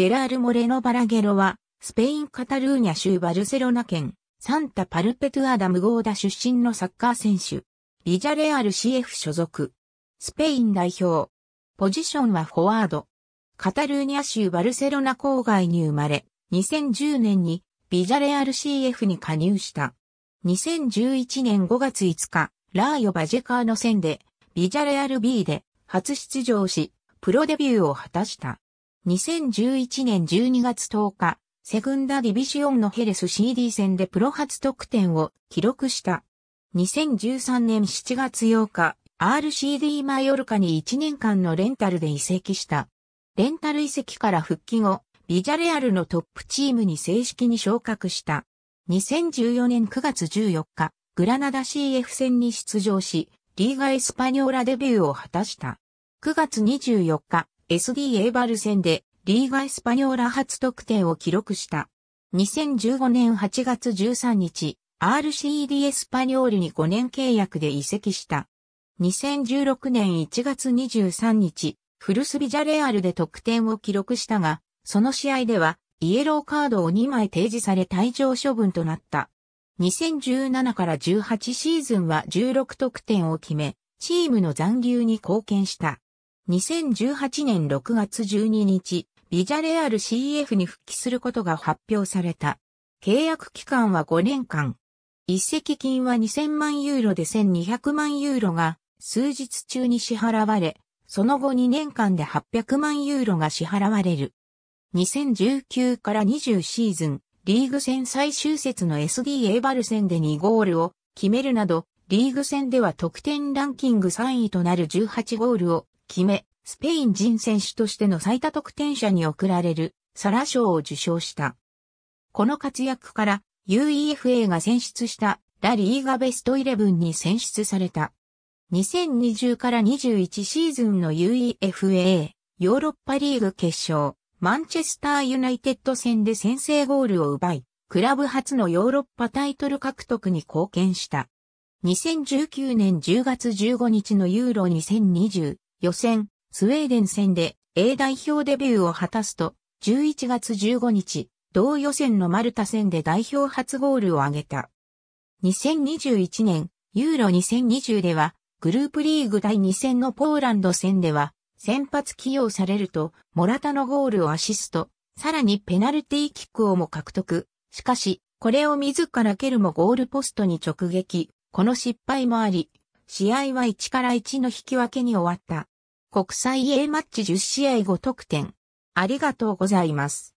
ジェラール・モレノ・バラゲロは、スペイン・カタルーニャ州バルセロナ県、サンタ・パルペトゥア・ダムゴーダ出身のサッカー選手。ビジャレアル CF 所属。スペイン代表。ポジションはフォワード。カタルーニャ州バルセロナ郊外に生まれ、2010年にビジャレアル CF に加入した。2011年5月5日、ラーヨ・バジェカーの戦で、ビジャレアル B で初出場し、プロデビューを果たした。2011年12月10日、セグンダディビシオンのヘレス CD 戦でプロ初得点を記録した。2013年7月8日、RCD マヨルカに1年間のレンタルで移籍した。レンタル移籍から復帰後、ビジャレアルのトップチームに正式に昇格した。2014年9月14日、グラナダ CF 戦に出場し、リーガエスパニョーラデビューを果たした。9月24日、SD エイバル戦でリーガ・エスパニョーラ初得点を記録した。2015年8月13日、RCD エスパニョールに5年契約で移籍した。2016年1月23日、フルスビジャレアルで得点を記録したが、その試合ではイエローカードを2枚提示され退場処分となった。2017から18シーズンは16得点を決め、チームの残留に貢献した。2018年6月12日、ビジャレアル CF に復帰することが発表された。契約期間は5年間。一席金は2000万ユーロで1200万ユーロが数日中に支払われ、その後2年間で800万ユーロが支払われる。2019から20シーズン、リーグ戦最終節の SD a バル戦で2ゴールを決めるなど、リーグ戦では得点ランキング3位となる18ゴールを決め、スペイン人選手としての最多得点者に贈られるサラ賞を受賞した。この活躍から UEFA が選出したラリーガベストイレブンに選出された。2020から21シーズンの UEFA ヨーロッパリーグ決勝マンチェスターユナイテッド戦で先制ゴールを奪い、クラブ初のヨーロッパタイトル獲得に貢献した。2019年10月15日のユーロ2020予選、スウェーデン戦で A 代表デビューを果たすと、11月15日、同予選のマルタ戦で代表初ゴールを挙げた。2021年、ユーロ2020では、グループリーグ第2戦のポーランド戦では、先発起用されると、モラタのゴールをアシスト、さらにペナルティーキックをも獲得。しかし、これを自ら蹴るもゴールポストに直撃。この失敗もあり、試合は1から1の引き分けに終わった。国際 A マッチ10試合5得点。ありがとうございます。